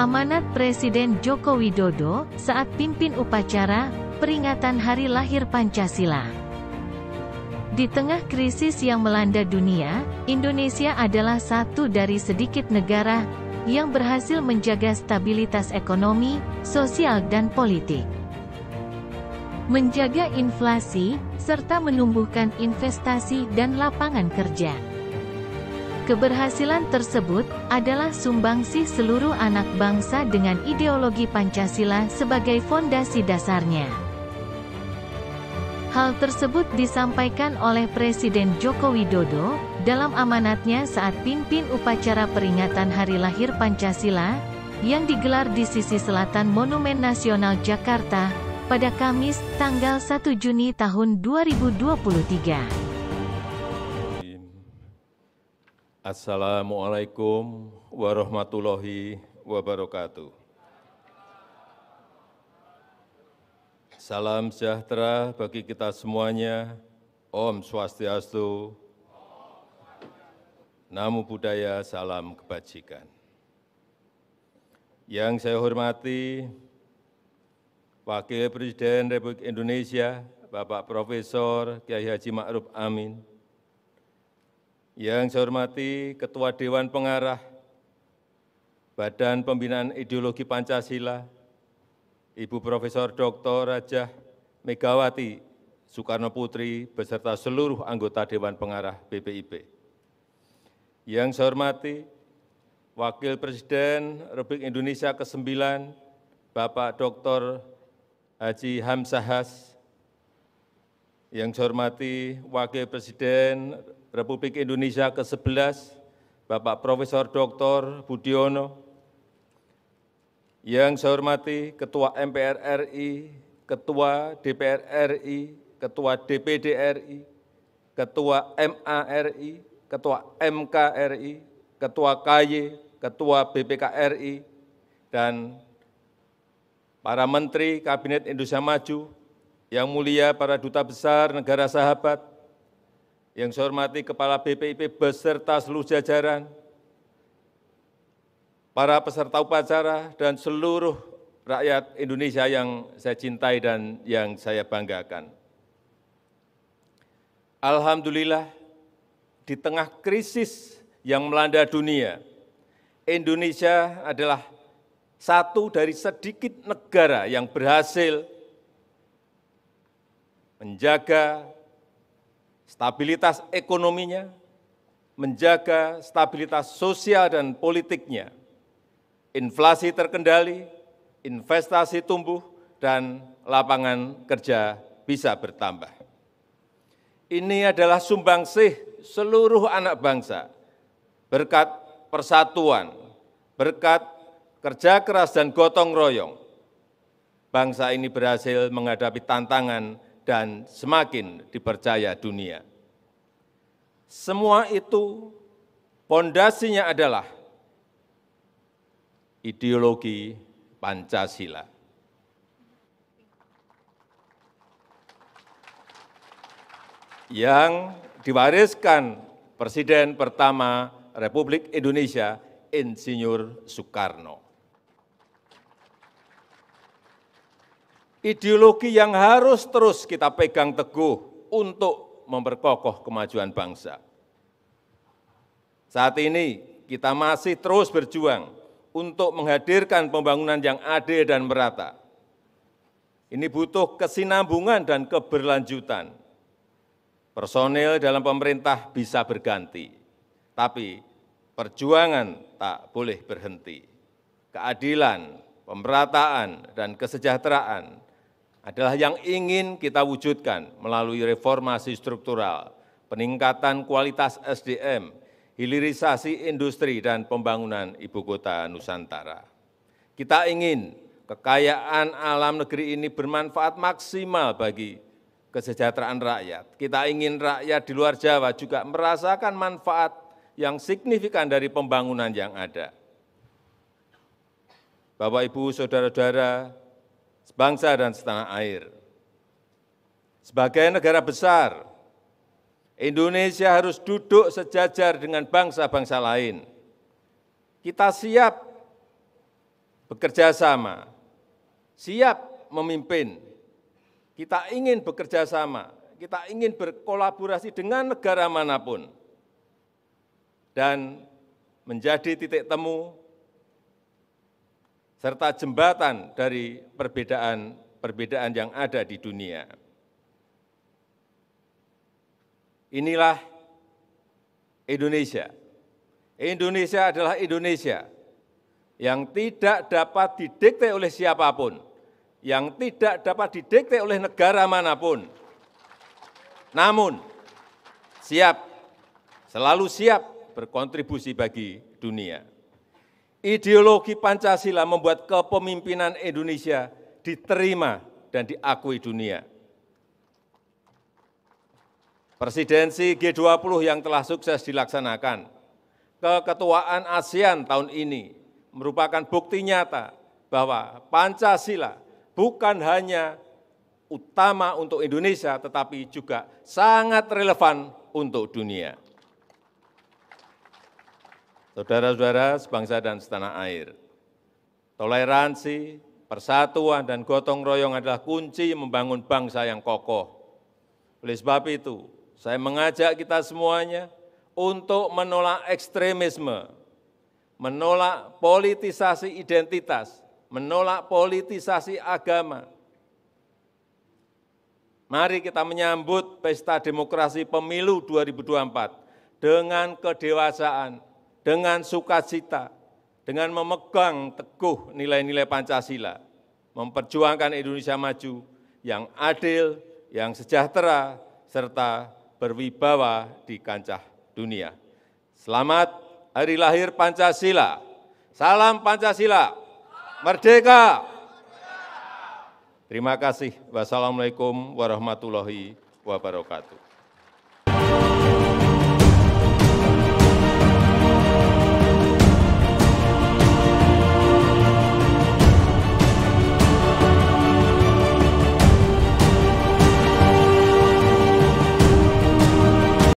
Amanat Presiden Joko Widodo saat pimpin upacara peringatan hari lahir Pancasila. Di tengah krisis yang melanda dunia, Indonesia adalah satu dari sedikit negara yang berhasil menjaga stabilitas ekonomi, sosial dan politik. Menjaga inflasi, serta menumbuhkan investasi dan lapangan kerja. Keberhasilan tersebut adalah sumbangsih seluruh anak bangsa dengan ideologi Pancasila sebagai fondasi dasarnya. Hal tersebut disampaikan oleh Presiden Joko Widodo dalam amanatnya saat pimpin upacara peringatan Hari Lahir Pancasila yang digelar di sisi selatan Monumen Nasional Jakarta pada Kamis tanggal 1 Juni tahun 2023. Assalamu'alaikum warahmatullahi wabarakatuh. Salam sejahtera bagi kita semuanya. Om Swastiastu. Namo Buddhaya, salam kebajikan. Yang saya hormati Wakil Presiden Republik Indonesia, Bapak Profesor Kiai Haji Ma'ruf Amin, yang saya hormati Ketua Dewan Pengarah Badan Pembinaan Ideologi Pancasila, Ibu Profesor Dr. Raja Megawati Soekarno Putri beserta seluruh anggota Dewan Pengarah BPIP. Yang saya hormati Wakil Presiden Republik Indonesia ke-9 Bapak Dr. Haji Hamsahas, yang saya hormati Wakil Presiden Republik Indonesia ke-11, Bapak Profesor Dr. Budiono, yang saya hormati Ketua MPR RI, Ketua DPR RI, Ketua DPD RI, Ketua MA RI, Ketua MK RI, Ketua KY, Ketua BPK RI, dan para Menteri Kabinet Indonesia Maju, yang mulia para Duta Besar Negara Sahabat, yang saya hormati Kepala BPIP beserta seluruh jajaran, para peserta upacara, dan seluruh rakyat Indonesia yang saya cintai dan yang saya banggakan. Alhamdulillah, di tengah krisis yang melanda dunia, Indonesia adalah satu dari sedikit negara yang berhasil menjaga stabilitas ekonominya, menjaga stabilitas sosial dan politiknya, inflasi terkendali, investasi tumbuh, dan lapangan kerja bisa bertambah. Ini adalah sumbangsih seluruh anak bangsa berkat persatuan, berkat kerja keras dan gotong royong. Bangsa ini berhasil menghadapi tantangan dan semakin dipercaya dunia. Semua itu pondasinya adalah ideologi Pancasila. Yang diwariskan Presiden pertama Republik Indonesia, Insinyur Soekarno. ideologi yang harus terus kita pegang teguh untuk memperkokoh kemajuan bangsa. Saat ini kita masih terus berjuang untuk menghadirkan pembangunan yang adil dan merata. Ini butuh kesinambungan dan keberlanjutan. Personil dalam pemerintah bisa berganti, tapi perjuangan tak boleh berhenti. Keadilan, pemerataan, dan kesejahteraan adalah yang ingin kita wujudkan melalui reformasi struktural, peningkatan kualitas SDM, hilirisasi industri, dan pembangunan ibu kota Nusantara. Kita ingin kekayaan alam negeri ini bermanfaat maksimal bagi kesejahteraan rakyat. Kita ingin rakyat di luar Jawa juga merasakan manfaat yang signifikan dari pembangunan yang ada. Bapak, Ibu, Saudara-saudara, sebangsa dan setanah air. Sebagai negara besar, Indonesia harus duduk sejajar dengan bangsa-bangsa lain. Kita siap bekerja sama, siap memimpin. Kita ingin bekerja sama, kita ingin berkolaborasi dengan negara manapun. Dan menjadi titik temu serta jembatan dari perbedaan-perbedaan yang ada di dunia. Inilah Indonesia. Indonesia adalah Indonesia yang tidak dapat didikte oleh siapapun, yang tidak dapat didikte oleh negara manapun. Namun, siap, selalu siap berkontribusi bagi dunia. Ideologi Pancasila membuat kepemimpinan Indonesia diterima dan diakui dunia. Presidensi G20 yang telah sukses dilaksanakan, keketuaan ASEAN tahun ini merupakan bukti nyata bahwa Pancasila bukan hanya utama untuk Indonesia, tetapi juga sangat relevan untuk dunia saudara saudara sebangsa dan setanah air. Toleransi, persatuan, dan gotong royong adalah kunci membangun bangsa yang kokoh. Oleh sebab itu, saya mengajak kita semuanya untuk menolak ekstremisme, menolak politisasi identitas, menolak politisasi agama. Mari kita menyambut pesta demokrasi pemilu 2024 dengan kedewasaan, dengan sukacita, dengan memegang teguh nilai-nilai Pancasila, memperjuangkan Indonesia maju yang adil, yang sejahtera, serta berwibawa di kancah dunia. Selamat Hari Lahir Pancasila. Salam Pancasila. Merdeka. Terima kasih. Wassalamualaikum warahmatullahi wabarakatuh.